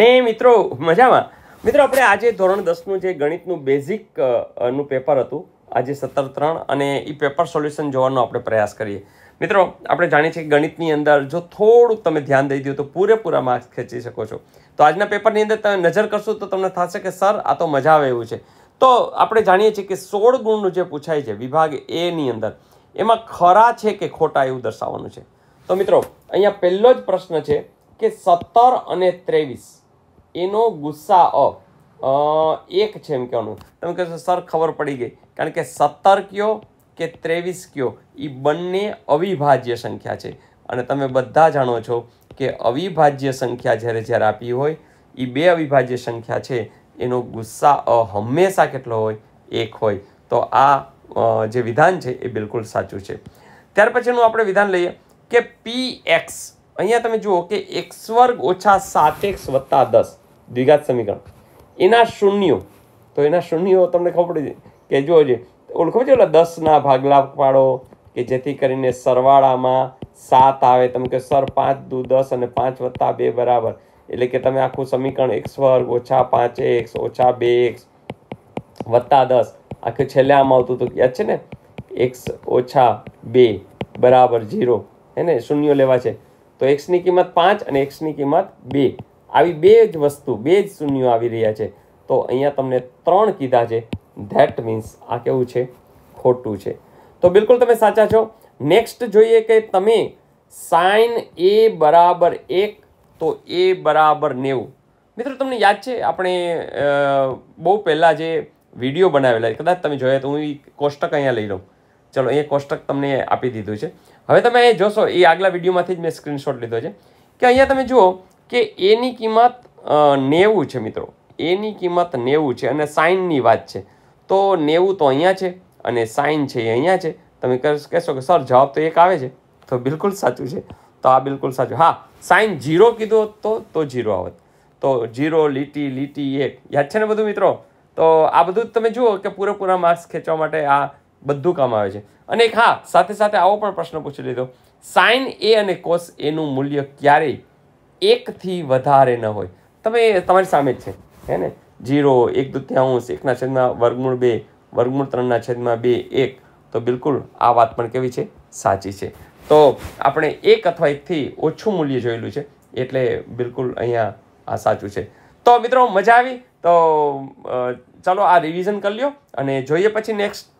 ને મિત્રો મજામાં મિત્રો આપણે આજે ધોરણ દસનું જે ગણિતનું બેઝિક નું પેપર હતું આજે સત્તર ત્રણ અને એ પેપર સોલ્યુશન જોવાનો આપણે પ્રયાસ કરીએ મિત્રો આપણે જાણીએ છીએ કે ગણિતની અંદર જો થોડુંક તમે ધ્યાન દઈ દો તો પૂરેપૂરા માર્ક્સ ખેંચી શકો છો તો આજના પેપરની અંદર તમે નજર કરશો તો તમને થશે કે સર આ તો મજા આવે એવું છે તો આપણે જાણીએ છીએ કે સોળ ગુણનું જે પૂછાય છે વિભાગ એની અંદર એમાં ખરા છે કે ખોટા એવું દર્શાવવાનું છે તો મિત્રો અહીંયા પહેલો જ પ્રશ્ન છે કે સત્તર અને ત્રેવીસ એનો ગુસ્સા અ એક છે એમ કહેવાનું તમે કહેશો સર ખબર પડી ગઈ કારણ કે સત્તર કયો કે ત્રેવીસ કયો એ બંને અવિભાજ્ય સંખ્યા છે અને તમે બધા જાણો છો કે અવિભાજ્ય સંખ્યા જ્યારે જ્યારે આપી હોય એ બે અવિભાજ્ય સંખ્યા છે એનો ગુસ્સા અ હંમેશા કેટલો હોય એક હોય તો આ જે વિધાન છે એ બિલકુલ સાચું છે ત્યાર પછીનું આપણે વિધાન લઈએ કે પી એક્સ અહીંયા તમે જુઓ કે એક્સ વર્ગ ઓછા સાત એક્સ વત્તા દસ દ્વિઘાત સમીકરણ એના શૂન્યો તો એના શૂન્યો તમને ખબર પડી કે જો ઓળખો ઓલું ખબર છે ઓલા દસના ભાગલા પાડો કે જેથી કરીને સરવાળામાં સાત આવે તમે કે સર પાંચ દુ દસ અને પાંચ વત્તા બે બરાબર એટલે કે તમે આખું સમીકરણ એક્સ વર્ગ ઓછા પાંચ એક્સ ઓછા બે એક્સ વત્તા દસ આખું છેલ્લે આમાં આવતું હતું યાદ છે ને એક્સ ઓછા બે બરાબર ઝીરો હે ને શૂન્યો લેવા છે તો એક્સની કિંમત પાંચ અને એક્સની કિંમત બે આવી બે જ વસ્તુ બે જ શૂન્યો આવી રહ્યા છે તો અહીંયા તમને ત્રણ કીધા છે ધેટ મીન્સ આ કેવું છે ખોટું છે તો બિલકુલ તમે સાચા છો નેક્સ્ટ જોઈએ કે તમે સાઇન એ બરાબર એક તો એ બરાબર નેવું મિત્રો તમને યાદ છે આપણે બહુ પહેલાં જે વિડીયો બનાવેલા છે કદાચ તમે જોયા તો હું એ કોષ્ટક અહીંયા લઈ લઉં ચલો એ કોષ્ટક તમને આપી દીધું છે હવે તમે જોશો એ આગલા વિડીયોમાંથી જ મેં સ્ક્રીનશોટ લીધો છે કે અહીંયા તમે જુઓ કે એની કિંમત નેવું છે મિત્રો એની કિંમત નેવું છે અને સાઇનની વાત છે તો નેવું તો અહીંયા છે અને સાઇન છે એ અહીંયા છે તમે કહેશો કે સર જવાબ તો એક આવે છે તો બિલકુલ સાચું છે તો આ બિલકુલ સાચું હા સાઇન જીરો કીધો તો તો જીરો આવત તો જીરો લીટી લીટી એક યાદ છે ને બધું મિત્રો તો આ બધું તમે જુઓ કે પૂરેપૂરા માર્ક્સ ખેંચવા માટે આ બધું કામ આવે છે અને એક હા સાથે સાથે આવો પણ પ્રશ્ન પૂછી લીધો સાઇન એ અને કોસ એનું મૂલ્ય ક્યારેય એકથી વધારે ન હોય તમે તમારી સામે જ છે હે ને જીરો એક દુત્યાંશ એકના છેદમાં વર્ગમૂળ બે વર્ગમૂળ ત્રણના છેદમાં બે એક તો બિલકુલ આ વાત પણ કેવી છે સાચી છે તો આપણે એક અથવા એકથી ઓછું મૂલ્ય જોયેલું છે એટલે બિલકુલ અહીંયા આ સાચું છે તો મિત્રો મજા આવી તો ચાલો આ રિવિઝન કરી લ્યો અને જોઈએ પછી નેક્સ્ટ